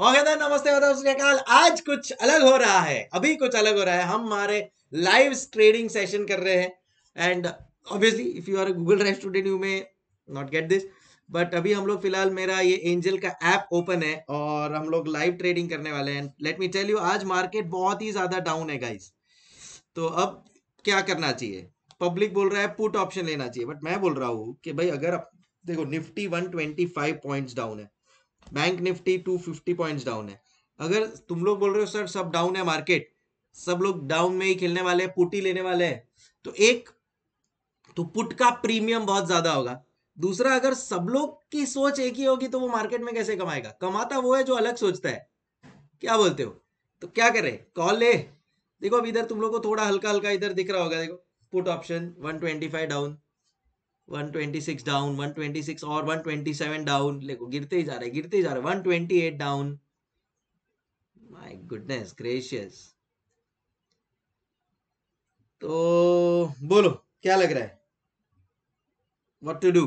मोहदा नमस्ते सत्याकाल आज कुछ अलग हो रहा है अभी कुछ अलग हो रहा है हम हमारे लाइव ट्रेडिंग सेशन कर रहे हैं and obviously if you are Google Drive student you may not get this but अभी हम लोग फिलहाल मेरा ये एंजल का ऐप ओपन है और हम लोग लाइव ट्रेडिंग करने वाले हैं लेट मी टेल यू आज मार्केट बहुत ही ज्यादा डाउन है गाइस तो अब क्या करना चाहिए पब्लिक बोल रहा है पुट ऑप्शन लेना चाहिए बट मैं बोल रहा हूँ कि भाई अगर देखो निफ्टी 125 पॉइंट्स डाउन है बैंक निफ्टी 250 पॉइंट्स डाउन है अगर तुम लोग बोल रहे हो सर सब डाउन है मार्केट सब लोग डाउन में ही खेलने वाले हैं पुट ही लेने वाले हैं तो एक तो पुट का प्रीमियम बहुत ज्यादा होगा दूसरा अगर सब लोग की सोच एक ही होगी तो वो मार्केट में कैसे कमाएगा कमाता वो है जो अलग सोचता है क्या बोलते हो तो क्या करे कॉल ले देखो अब इधर तुम लोग को थोड़ा हल्का हल्का इधर दिख रहा होगा देखो पुट ऑप्शन 125 डाउन 126 डाउन 126 और 127 डाउन देखो गिरते ही जा रहे गिरते ही जा रहे 128 डाउन माय गुडनेस ग्रेशियस तो बोलो क्या लग रहा है what to do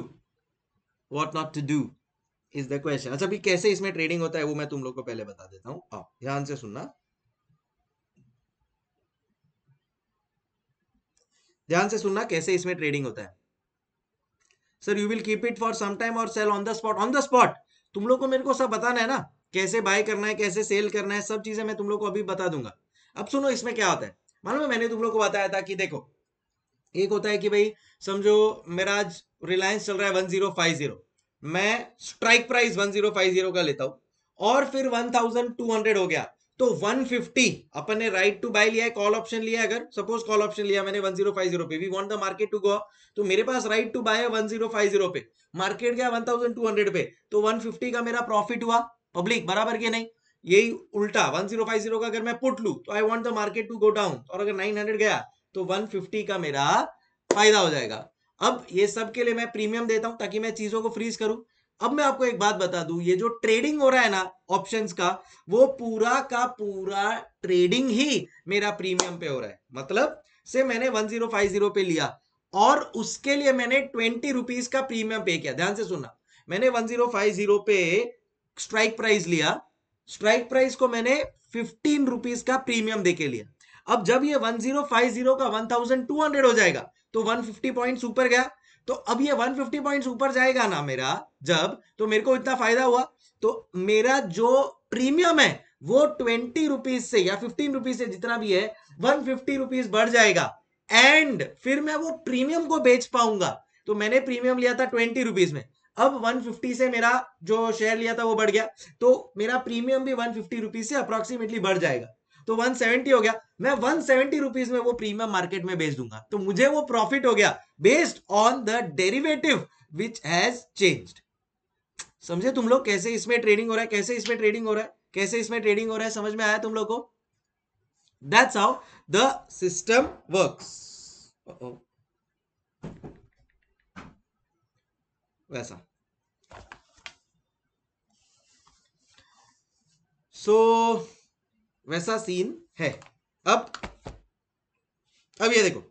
what not to do is the question अच्छा अभी कैसे इसमें ट्रेडिंग होता है वो मैं तुम लोग को पहले बता देता हूँ आप ध्यान से सुनना ध्यान से सुनना कैसे इसमें ट्रेडिंग होता है sir you will keep it for some time और sell on the spot on the spot तुम लोग को मेरे को सब बताना है ना कैसे बाय करना है कैसे सेल करना है सब चीजें मैं तुम लोग को अभी बता दूंगा अब सुनो इसमें क्या होता है मालूम लो मैंने तुम लोग को बताया था कि देखो एक होता है कि भाई समझो मेरा आज रिलायंस चल रहा है वन जीरो फाइव जीरो मैं strike price one zero five zero का लेता हूँ और फिर वन थाउजेंड टू हंड्रेड हो गया तो 150 अपन ने राइट टू बाय लिया है कॉल ऑप्शन लिया अगर सपोज कॉल ऑप्शन लिया मैंने 1050 पे we want the market to go तो मेरे पास राइट टू बाय है 1050 पे मार्केट गया 1200 पे तो 150 का मेरा प्रॉफिट हुआ पब्लिक बराबर के नहीं यही उल्टा 1050 का अगर मैं पुट लू तो I want the market to go down और अगर 900 गया तो 150 का मेरा फायदा हो जाएगा अब ये सब के लिए मैं प्रीमियम देता हूं ताकि मैं चीजों को फ्रीज करूं अब मैं आपको एक बात बता दू ये जो ट्रेडिंग हो रहा है ना ऑप्शंस का वो पूरा का पूरा ट्रेडिंग ही मेरा प्रीमियम पे हो रहा है मतलब से मैंने 1050 पे लिया और उसके लिए मैंने ट्वेंटी रुपीज का प्रीमियम पे किया ध्यान से सुना मैंने 1050 पे स्ट्राइक प्राइस लिया स्ट्राइक प्राइस को मैंने फिफ्टीन रुपीज का प्रीमियम दे के लिया अब जब ये वन का वन हो जाएगा तो वन फिफ्टी ऊपर गया तो अब ये 150 पॉइंट्स ऊपर जाएगा ना मेरा जब तो मेरे को इतना फायदा हुआ तो मेरा जो प्रीमियम है वो ट्वेंटी रुपीज से या फिफ्टीन रुपीज से जितना भी है वन फिफ्टी रुपीज बढ़ जाएगा एंड फिर मैं वो प्रीमियम को बेच पाऊंगा तो मैंने प्रीमियम लिया था ट्वेंटी रुपीज में अब 150 से मेरा जो शेयर लिया था वो बढ़ गया तो मेरा प्रीमियम भी 150 रुपीज से अप्रोक्सीमेटली बढ़ जाएगा तो 170 हो गया मैं 170 रुपीज में वो प्रीमियम मार्केट में बेच दूंगा तो मुझे वो प्रॉफिट हो गया based on the derivative which has changed समझे तुम लोग कैसे इसमें ट्रेडिंग हो रहा है कैसे इसमें ट्रेडिंग हो रहा है कैसे इसमें ट्रेडिंग हो रहा है समझ में आया तुम लोग को that's how the system work वैसा सो so, वैसा सीन है अब अब ये देखो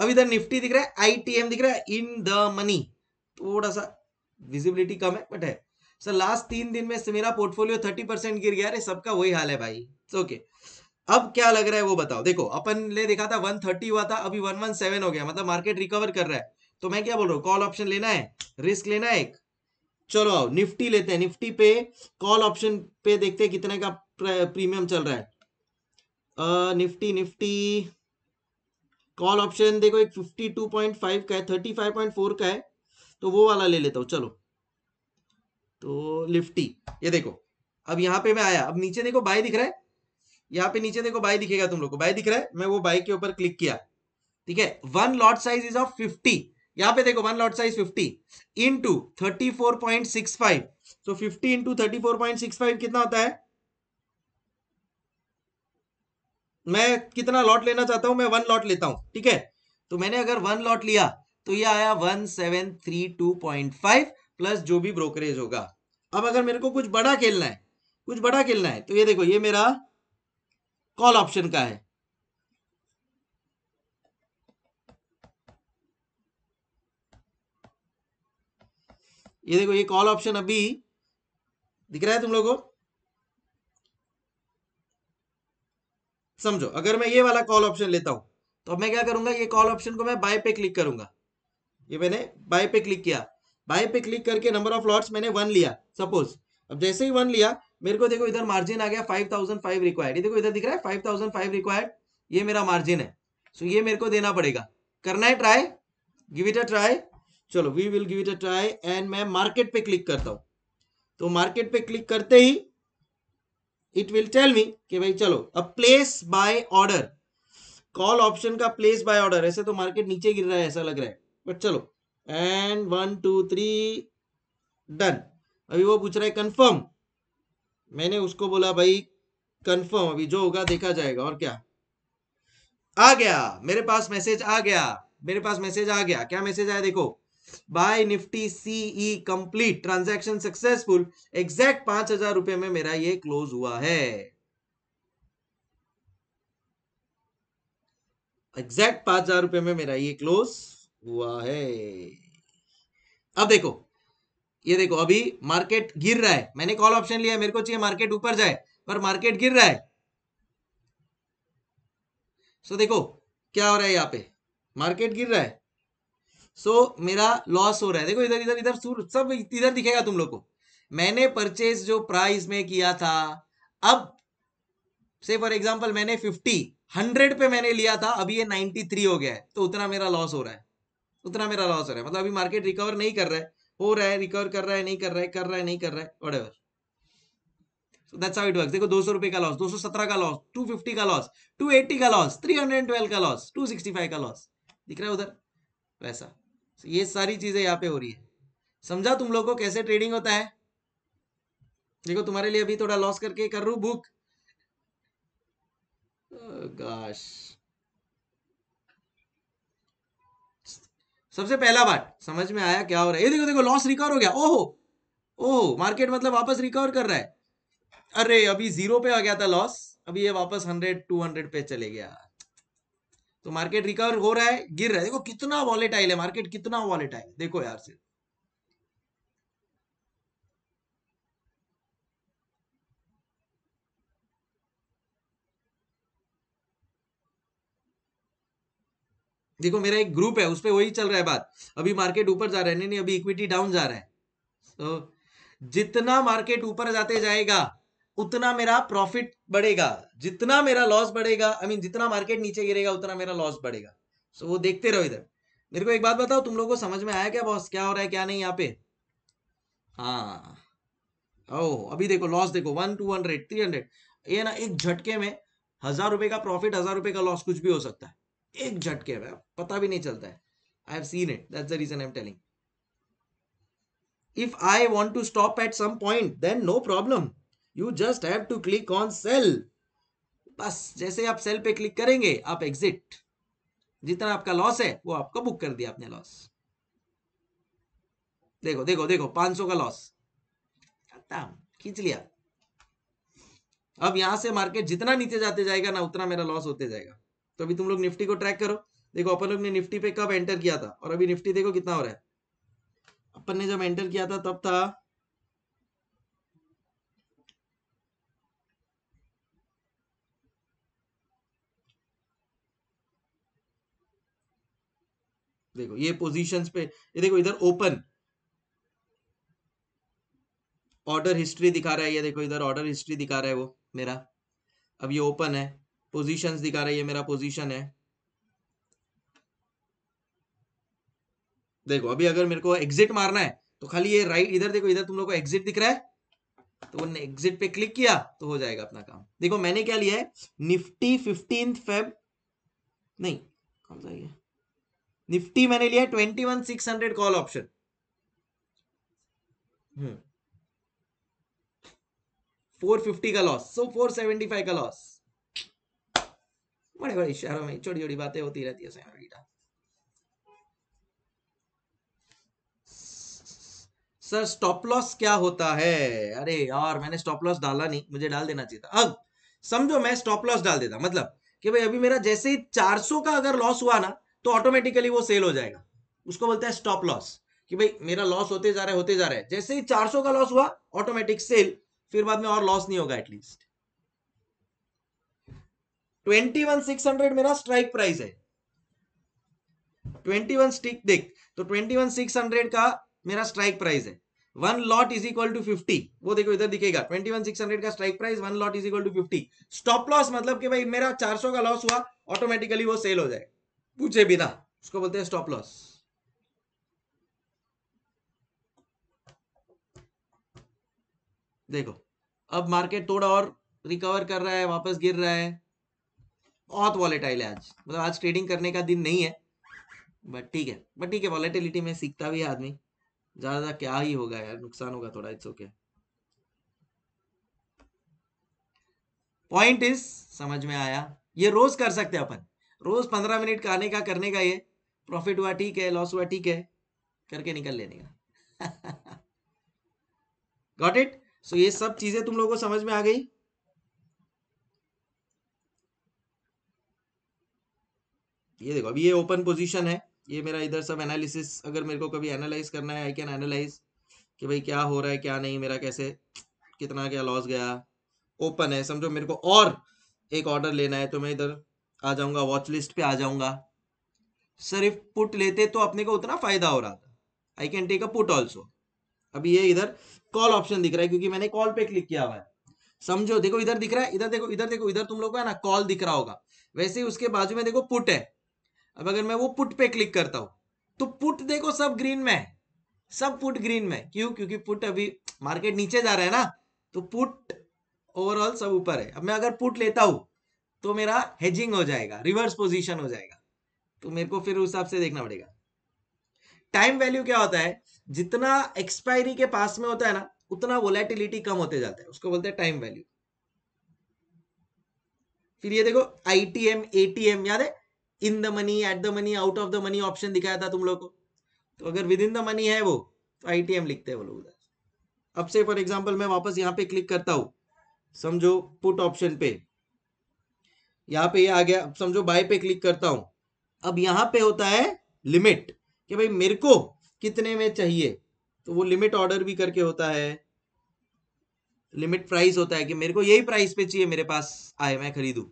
अब इधर निफ्टी दिख रहा है आईटीएम दिख रहा है इन द मनी थोड़ा सा विजिबिलिटी कम है बट है सर लास्ट तीन दिन में मेरा पोर्टफोलियो थर्टी परसेंट गिर गया अरे सबका वही हाल है भाई ओके अब क्या लग रहा है वो बताओ देखो अपन ने देखा था वन थर्टी हुआ था अभी वन वन सेवन हो गया मतलब मार्केट रिकवर कर रहा है तो मैं क्या बोल रहा हूँ कॉल ऑप्शन लेना है रिस्क लेना है एक चलो आओ निफ्टी लेते हैं निफ्टी पे कॉल ऑप्शन पे देखते हैं कितने का प्रीमियम चल रहा है आ, निफ्टी निफ्टी कॉल ऑप्शन देखो एक 52.5 का है 35.4 का है तो वो वाला ले लेता हूं चलो तो निफ्टी ये देखो अब यहां पे मैं आया अब नीचे देखो बाय दिख रहा है यहाँ पे नीचे देखो बाय दिखेगा तुम लोग को बाय दिख रहा है मैं वो बाय के ऊपर क्लिक किया ठीक है one lot size is of fifty यहाँ पे देखो one lot size 50 into thirty four point six five so fifty into thirty four point six five कितना होता है मैं कितना लॉट लेना चाहता हूं मैं वन लॉट लेता हूं ठीक है तो मैंने अगर वन लॉट लिया तो ये आया one seven three two point five plus जो भी ब्रोकरेज होगा अब अगर मेरे को कुछ बड़ा खेलना है कुछ बड़ा खेलना है तो ये देखो ये मेरा कॉल ऑप्शन का है ये देखो ये कॉल ऑप्शन अभी दिख रहा है तुम लोगों को समझो अगर मैं ये वाला कॉल ऑप्शन लेता हूं तो अब मैं क्या करूंगा ये कॉल ऑप्शन को मैं बाय पे क्लिक करूंगा ये मैंने बाय पे क्लिक किया बाय पे क्लिक करके नंबर ऑफ लॉट्स मैंने वन लिया सपोज अब जैसे ही वन लिया मेरे को देखो इधर मार्जिन आ गया फाइव थाउजेंड फाइव रिक्वायर्ड ये देखो इधर दिख रहा है फाइव थाउजेंड फाइव रिक्वायर्ड ये मेरा मार्जिन है सो ये मेरे को देना पड़ेगा करना है try give it a try चलो we will give it a try and मैं मार्केट पे क्लिक करता हूं तो मार्केट पे क्लिक करते ही इट विल टेल मी कि भाई चलो uh place buy order call option का प्लेस बाय ऑर्डर ऐसे तो मार्केट नीचे गिर रहा है ऐसा लग रहा है बट चलो and one two three done अभी वो पूछ रहा है कंफर्म मैंने उसको बोला भाई कंफर्म अभी जो होगा देखा जाएगा और क्या आ गया मेरे पास मैसेज आ गया मेरे पास मैसेज आ गया क्या मैसेज आया देखो buy Nifty CE complete transaction successful exact पांच हजार रुपए में मेरा ये क्लोज हुआ है एग्जैक्ट पांच हजार रुपए में मेरा ये क्लोज हुआ है अब देखो ये देखो अभी मार्केट गिर रहा है मैंने कॉल ऑप्शन लिया मेरे को चाहिए मार्केट ऊपर जाए पर मार्केट गिर रहा है सो so देखो क्या हो रहा है यहां पे मार्केट गिर रहा है सो मेरा लॉस हो रहा है देखो इधर इधर इधर सब इधर दिखेगा तुम लोग को मैंने परचेज जो प्राइस में किया था अब से फॉर एग्जाम्पल मैंने फिफ्टी हंड्रेड पे मैंने लिया था अभी ये नाइनटी थ्री हो गया है तो उतना मेरा लॉस हो रहा है उतना मेरा लॉस हो रहा है मतलब अभी मार्केट रिकवर नहीं कर रहा है हो रहा है रिकवर कर रहा है नहीं कर रहा है कर रहा है नहीं कर रहा है whatever that's how it देखो दो सौ रुपए का लॉस दो सौ सत्रह का लॉस टू फिफ्टी का लॉस टू एट्टी का लॉस थ्री हंड्रेड ट्वेल्व का लॉस टू सिक्सटी फाइव का लॉस दिख रहा है उधर वैसा ये सारी चीजें यहाँ पे हो रही है समझा तुम लोग को कैसे ट्रेडिंग होता है देखो तुम्हारे लिए अभी थोड़ा लॉस करके कर रू बुक गाश सबसे पहला बात समझ में आया क्या हो रहा है ये देखो देखो लॉस रिकवर हो गया ओहो ओहो मार्केट मतलब वापस रिकवर कर रहा है अरे अभी जीरो पे आ गया था लॉस अभी ये वापस हंड्रेड टू हंड्रेड पे चले गया तो मार्केट रिकवर हो रहा है गिर रहा है देखो कितना वॉलेटाइल है मार्केट कितना वॉलेटाइल देखो यार सिर्फ देखो मेरा एक ग्रुप है उस पर वही चल रहा है बात अभी मार्केट ऊपर जा रहा है नहीं नहीं अभी इक्विटी डाउन जा रहा है तो जितना मार्केट ऊपर जाते जाएगा उतना मेरा प्रॉफिट बढ़ेगा जितना मेरा लॉस बढ़ेगा आई I मीन mean, जितना मार्केट नीचे गिरेगा उतना मेरा लॉस बढ़ेगा सो so, वो देखते रहो इधर मेरे को एक बात बताओ तुम लोगों को समझ में आया क्या बॉस क्या हो रहा है क्या नहीं यहाँ पे हाँ ओ अभी देखो लॉस देखो one two hundred three hundred ये ना एक झटके में हजार रुपए का प्रॉफिट हजार रुपए का लॉस कुछ भी हो सकता है एक झटके में पता भी नहीं चलता है I have seen it that's the reason I am telling if I want to stop at some point then no problem you just have to click on sell बस जैसे आप सेल पे क्लिक करेंगे आप एग्जिट जितना आपका loss है वो आपको बुक कर दिया आपने लॉस देखो देखो देखो 500 का लॉस खींच लिया अब यहां से मार्केट जितना नीचे जाते जाएगा ना उतना मेरा लॉस होते जाएगा तो अभी तुम लोग निफ्टी को ट्रैक करो देखो अपन लोग ने निफ्टी पे कब एंटर किया था और अभी निफ्टी देखो कितना हो रहा है अपन ने जब एंटर किया था तब था ये पोजीशंस पे ये देखो इधर ओपन ऑर्डर हिस्ट्री दिखा रहा है ये देखो इधर ऑर्डर हिस्ट्री दिखा रहा है वो मेरा अब ये ओपन है पोजीशंस दिखा रहा है ये मेरा पोजीशन है देखो अभी अगर मेरे को एग्जिट मारना है तो खाली ये राइट इधर देखो इधर तुम लोग को एग्जिट दिख रहा है तो वो एग्जिट पे क्लिक किया तो हो जाएगा अपना काम देखो मैंने क्या लिया है निफ्टी फिफ्टीन फेब नहीं कौन सा ये निफ्टी मैंने लिया twenty one six hundred call option four fifty का loss so four seventy five का लॉस बड़े बड़े इशारों में छोटी छोटी बातें होती रहती है बेटा सर स्टॉप लॉस क्या होता है अरे यार मैंने स्टॉप लॉस डाला नहीं मुझे डाल देना चाहिए था अब समझो मैं स्टॉप लॉस डाल देता मतलब कि भाई अभी मेरा जैसे ही 400 का अगर लॉस हुआ ना तो ऑटोमेटिकली वो सेल हो जाएगा उसको बोलते हैं स्टॉप लॉस कि भाई मेरा लॉस होते जा रहा है होते जा रहा है जैसे ही 400 का लॉस हुआ ऑटोमेटिक सेल फिर बाद में और लॉस नहीं होगा at least twenty one six hundred मेरा स्ट्राइक प्राइस है ट्वेंटी वन स्टिक देख तो ट्वेंटी वन सिक्स हंड्रेड का मेरा स्ट्राइक प्राइस है one lot is equal to fifty वो देखो इधर दिखेगा ट्वेंटी वन सिक्स हंड्रेड का strike price one lot is equal to fifty stop loss मतलब कि भाई मेरा 400 का लॉस हुआ ऑटोमेटिकली वो सेल हो जाएगा पूछे बिना उसको बोलते हैं स्टॉप लॉस देखो अब मार्केट थोड़ा और रिकवर कर रहा है वापस गिर रहा है बहुत वॉलेटाइल है आज मतलब आज ट्रेडिंग करने का दिन नहीं है बट ठीक है बट ठीक है वॉलेटिलिटी में सीखता भी है आदमी ज्यादा क्या ही होगा यार नुकसान होगा थोड़ा इट्स ओके पॉइंट इज समझ में आया ये रोज कर सकते हैं अपन रोज पंद्रह मिनट का आने का करने का ये प्रॉफिट हुआ ठीक है लॉस हुआ ठीक है करके निकल लेने का गॉट इट सो ये सब चीजें तुम लोगों को समझ में आ गई ये देखो अभी ये ओपन पोजीशन है ये मेरा इधर सब एनालिसिस अगर मेरे को कभी एनालाइज करना है आई कैन एनालाइज कि भाई क्या हो रहा है क्या नहीं मेरा कैसे कितना क्या लॉस गया ओपन है समझो मेरे को और एक ऑर्डर लेना है तो मैं इधर आ जाऊंगा वॉच लिस्ट पे आ जाऊंगा सर इफ पुट लेते तो अपने को उतना फायदा हो रहा था I can take a put also अभी ये इधर कॉल ऑप्शन दिख रहा है क्योंकि मैंने कॉल पे क्लिक किया हुआ है समझो देखो इधर दिख रहा है इधर देखो इधर देखो इधर तुम लोग को है ना कॉल दिख रहा होगा वैसे ही उसके बाजू में देखो पुट है अब अगर मैं वो पुट पे क्लिक करता हूँ तो पुट देखो सब ग्रीन में सब पुट ग्रीन में क्यों क्योंकि पुट अभी मार्केट नीचे जा रहा है ना तो पुट ओवरऑल सब ऊपर है अब मैं अगर पुट लेता हूं तो मेरा हेजिंग हो जाएगा रिवर्स पोजिशन हो जाएगा तो मेरे को फिर उस हिसाब से देखना पड़ेगा टाइम वैल्यू क्या होता है जितना एक्सपायरी के पास में होता है ना उतना वोलेटिलिटी कम होते जाता है उसको बोलते हैं टाइम वैल्यू फिर ये देखो आईटीएम एटीएम याद है in the money at the money out of the money option दिखाया था तुम लोगों को तो अगर विद इन द मनी है वो तो आईटीएम लिखते हैं वो लोग उधर अब से फॉर एग्जाम्पल मैं वापस यहां पे क्लिक करता हूं समझो पुट ऑप्शन पे यहाँ पे ये यह आ गया अब समझो बाय पे क्लिक करता हूं अब यहाँ पे होता है लिमिट कि भाई मेरे को कितने में चाहिए तो वो लिमिट ऑर्डर भी करके होता है लिमिट प्राइस होता है कि मेरे को यही प्राइस पे चाहिए मेरे पास आए मैं खरीदू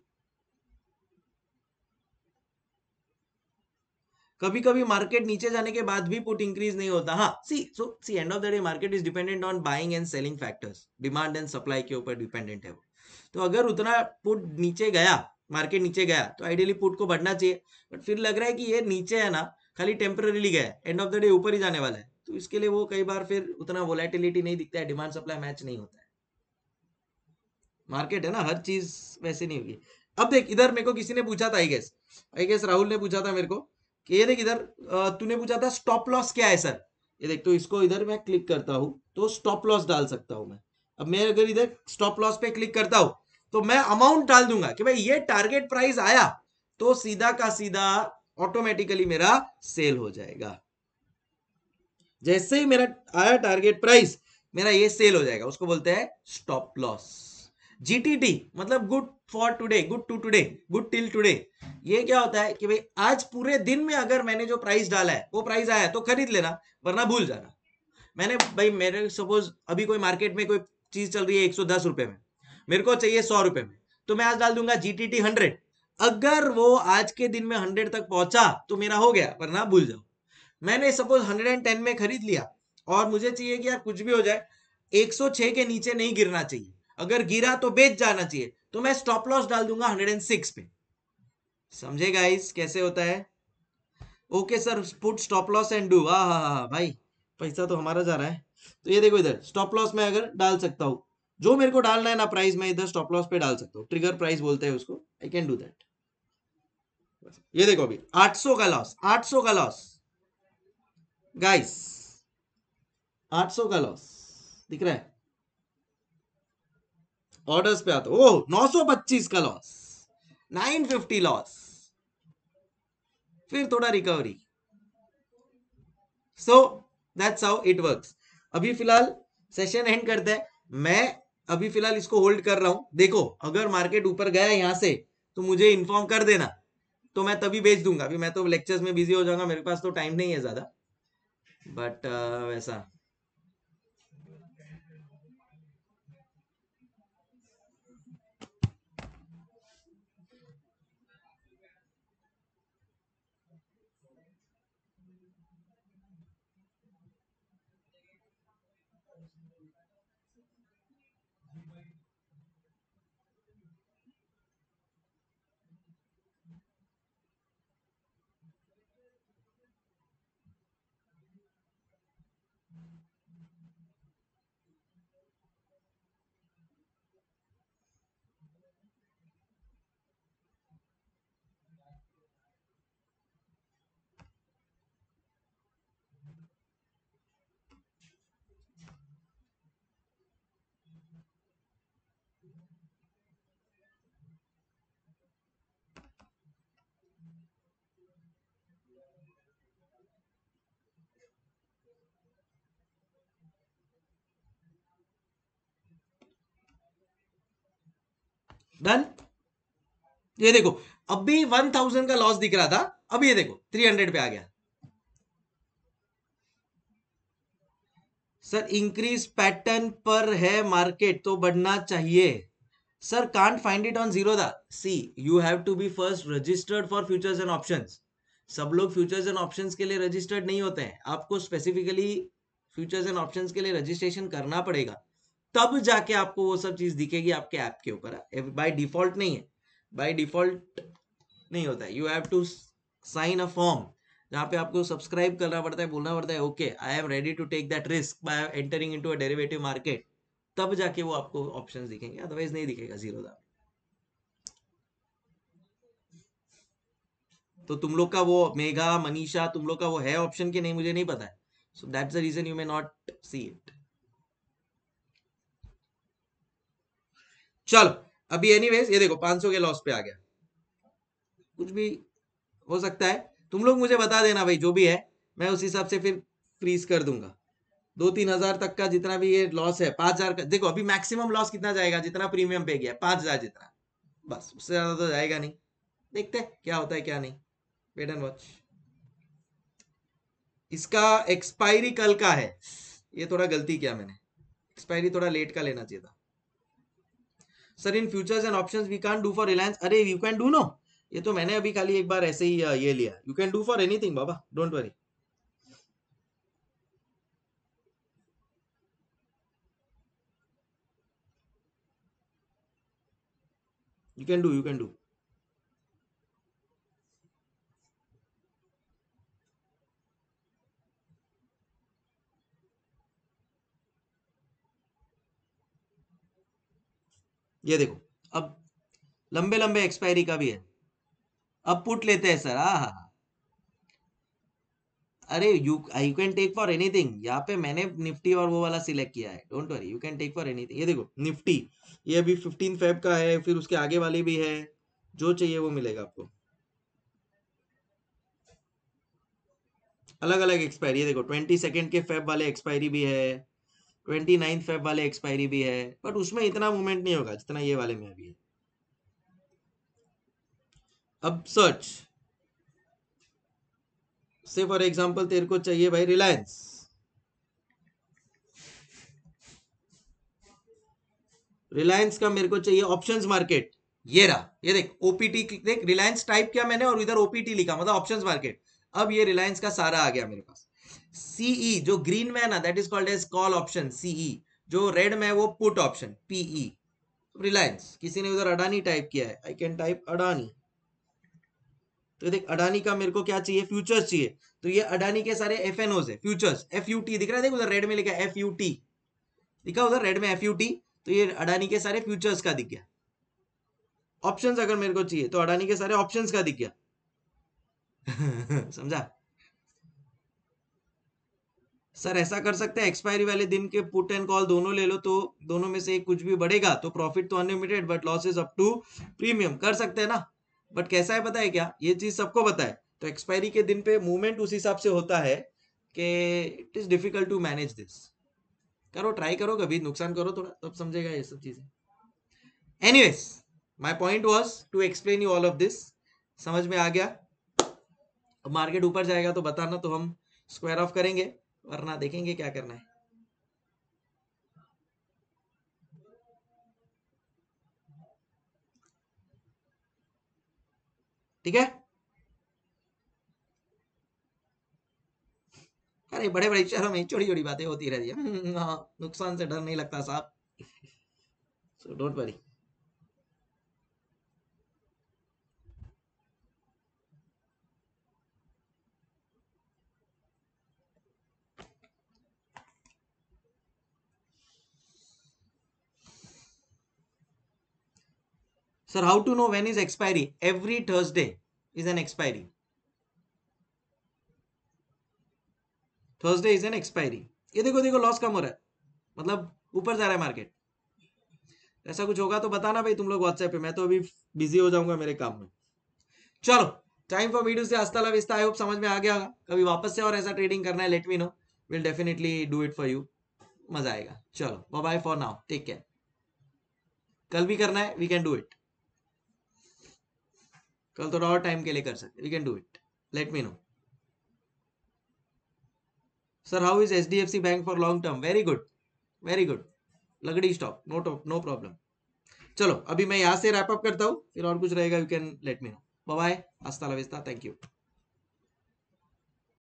कभी कभी मार्केट नीचे जाने के बाद भी पुट इंक्रीज नहीं होता हाँ see so see end of the day market is dependent on buying and selling factors demand and supply के ऊपर डिपेंडेंट है वो तो अगर उतना पुट नीचे गया मार्केट नीचे गया तो आइडियली पुट को बढ़ना चाहिए बट फिर लग रहा है कि ये नीचे है ना खाली टेम्पररीली गया एंड ऑफ द डे ऊपर ही जाने वाला है तो इसके लिए वो कई बार फिर उतना वोलेटिलिटी नहीं दिखता है डिमांड सप्लाई मैच नहीं होता है मार्केट है ना हर चीज वैसे नहीं होगी अब देख इधर मेरे को किसी ने पूछा था I guess I guess Rahul ने पूछा था मेरे को कि ये देख इधर तूने पूछा था स्टॉप लॉस क्या है सर ये देख तो इसको इधर मैं क्लिक करता हूँ तो स्टॉप लॉस डाल सकता हूँ मैं अब मैं अगर इधर स्टॉप लॉस पे क्लिक करता हूँ तो मैं अमाउंट डाल दूंगा कि भाई ये टारगेट प्राइस आया तो सीधा का सीधा ऑटोमेटिकली मेरा सेल हो जाएगा जैसे ही मेरा आया टारगेट प्राइस मेरा ये सेल हो जाएगा उसको बोलते हैं स्टॉप लॉस जीटीटी मतलब good for today good to today good till today ये क्या होता है कि भाई आज पूरे दिन में अगर मैंने जो प्राइस डाला है वो प्राइस आया तो खरीद लेना वरना भूल जाना मैंने भाई मेरे सपोज अभी कोई मार्केट में कोई चीज चल रही है एक सौ दस रुपए में मेरे को चाहिए सौ रुपए में तो मैं आज डाल दूंगा जीटीटी हंड्रेड अगर वो आज के दिन में हंड्रेड तक पहुंचा तो मेरा हो गया ना भूल जाओ मैंने सपोज हंड्रेड एंड टेन में खरीद लिया और मुझे चाहिए कि यार कुछ भी हो जाए एक सौ छह के नीचे नहीं गिरना चाहिए अगर गिरा तो बेच जाना चाहिए तो मैं स्टॉप लॉस डाल दूंगा सिक्स पे समझे गाइस कैसे होता है okay sir put stop loss and do हाँ हाँ हाँ भाई पैसा तो हमारा जा रहा है तो ये देखो इधर स्टॉप लॉस में अगर डाल सकता हूँ जो मेरे को डालना है ना प्राइस मैं इधर स्टॉप लॉस पे डाल सकता हूँ ट्रिगर प्राइस बोलते हैं उसको आई कैन डू दैट ये देखो अभी 800 का लॉस 800 का लॉस गाइस 800 का लॉस दिख रहा है ऑर्डर्स पे आता ओह 925 का लॉस 950 लॉस फिर थोड़ा recovery so that's how it works अभी फिलहाल सेशन एंड करते हैं मैं अभी फिलहाल इसको होल्ड कर रहा हूं देखो अगर मार्केट ऊपर गया यहाँ से तो मुझे इन्फॉर्म कर देना तो मैं तभी बेच दूंगा अभी मैं तो लेक्चर्स में बिजी हो जाऊंगा मेरे पास तो टाइम नहीं है ज्यादा बट uh, वैसा डन ये देखो अब भी वन थाउजेंड का लॉस दिख रहा था अब ये देखो थ्री हंड्रेड पे आ गया सर इंक्रीज पैटर्न पर है मार्केट तो बढ़ना चाहिए sir can't find it on zero see you have to be first registered for futures and options सब लोग फ्यूचर्स एंड ऑप्शंस के लिए रजिस्टर्ड नहीं होते हैं आपको स्पेसिफिकली फ्यूचर्स एंड ऑप्शंस के लिए रजिस्ट्रेशन करना पड़ेगा तब जाके आपको वो सब चीज दिखेगी आपके ऐप के ऊपर बाय डिफॉल्ट नहीं है बाय डिफॉल्ट नहीं होता है you have to sign a form जहाँ पे आपको सब्सक्राइब करना पड़ता है बोलना पड़ता है okay I am ready to take that risk by entering into a derivative market तब जाके वो आपको ऑप्शंस दिखेंगे अदरवाइज नहीं दिखेगा जीरो दा तो तुम लोग का वो मेघा मनीषा तुम लोग का वो है ऑप्शन कि नहीं मुझे नहीं पता है so that's the reason you may not see it चलो अभी एनीवेज ये देखो 500 के लॉस पे आ गया कुछ भी हो सकता है तुम लोग मुझे बता देना भाई जो भी है मैं उस हिसाब से फिर फ्रीज कर दूंगा दो तीन हजार तक का जितना भी ये लॉस है पांच हजार का देखो अभी मैक्सिमम लॉस कितना जाएगा जितना प्रीमियम पे गया पांच हजार जितना बस उससे ज्यादा तो जाएगा नहीं देखते क्या होता है क्या नहीं वेट एंड वॉच इसका एक्सपायरी कल का है ये थोड़ा गलती किया मैंने एक्सपायरी थोड़ा लेट का लेना चाहिए था sir in futures and options we can do for Reliance अरे यू कैन डू नो ये तो मैंने अभी खाली एक बार ऐसे ही ये लिया you can do for anything बाबा don't worry you can do you can do ये देखो अब लंबे लंबे एक्सपायरी का भी है अब पुट लेते हैं सर आ हा अरे you I can take for anything यहाँ पे मैंने निफ्टी और वो वाला सिलेक्ट किया है don't worry you can take for anything ये देखो निफ्टी ये अभी फिफ्टीन फेब का है फिर उसके आगे वाली भी है जो चाहिए वो मिलेगा आपको अलग अलग एक्सपायरी देखो ट्वेंटी सेकेंड के फेब वाले एक्सपायरी भी है ट्वेंटी नाइन्थ फेब वाले एक्सपायरी भी है बट उसमें इतना मूवमेंट नहीं होगा जितना ये वाले में अभी है अब सर्च से फॉर एग्जाम्पल तेरे को चाहिए भाई रिलायंस रिलायंस का मेरे को चाहिए ऑप्शंस मार्केट ये रहा ये देख ओपीटी देख रिलायंस टाइप किया मैंने और इधर ओपीटी लिखा मतलब ऑप्शंस मार्केट अब ये रिलायंस का सारा आ गया मेरे पास सीई -E, जो ग्रीन में है ना that is called as call option CE जो रेड में है वो पुट ऑप्शन पीई रिलायंस किसी ने उधर अडानी टाइप किया है आई कैन टाइप अडानी तो देख अडानी का मेरे को क्या चाहिए फ्यूचर्स चाहिए तो ये अडानी के सारे एफ एन ओज है फ्यूचर्स एफ यू टी दिख रहा है देख उधर रेड में लिखा एफ यू टी लिखा उधर रेड में एफ यू टी तो ये अडानी के सारे फ्यूचर्स का दिख गया ऑप्शंस अगर मेरे को चाहिए तो अडानी के सारे ऑप्शंस का दिख गया समझा सर ऐसा कर सकते हैं एक्सपायरी वाले दिन के पुट एंड कॉल दोनों ले लो तो दोनों में से कुछ भी बढ़ेगा तो प्रॉफिट तो unlimited but losses up to premium कर सकते हैं ना बट कैसा है पता है क्या ये चीज सबको पता है तो एक्सपायरी के दिन पे मूवमेंट उस हिसाब से होता है कि it is difficult to manage this करो ट्राई करो कभी नुकसान करो थोड़ा तब समझेगा ये सब चीजें anyways my point was to explain you all of this समझ में आ गया मार्केट ऊपर जाएगा तो बताना तो हम स्क्वायर ऑफ करेंगे वरना देखेंगे क्या करना है ठीक है अरे बड़े बड़े शहरों में छोटी छोटी बातें होती रहती है हम्म, हाँ, नुकसान से डर नहीं लगता साहब so don't worry Sir, how to know when is expiry? Every Thursday is an expiry. Thursday is an expiry ये देखो देखो लॉस कम हो रहा है मतलब ऊपर जा रहा है मार्केट ऐसा कुछ होगा तो बताना भाई तुम लोग व्हाट्सएप पे मैं तो अभी बिजी हो जाऊंगा मेरे काम में चलो टाइम फॉर वीडियो से हस्ता लविस्ता आई होप समझ में आ गया होगा कभी वापस से और ऐसा ट्रेडिंग करना है let me know will definitely do it for you मजा आएगा चलो bye bye for now take care कल भी करना है वी कैन डू इट कल थोड़ा और टाइम के लिए कर सकते we can do it let me know sir how is H D F C bank for long term very good very good लगड़ी stock no top no problem चलो अभी मैं यहाँ से रैपअप करता हूँ फिर और कुछ रहेगा you can let me know bye hasta la vista thank you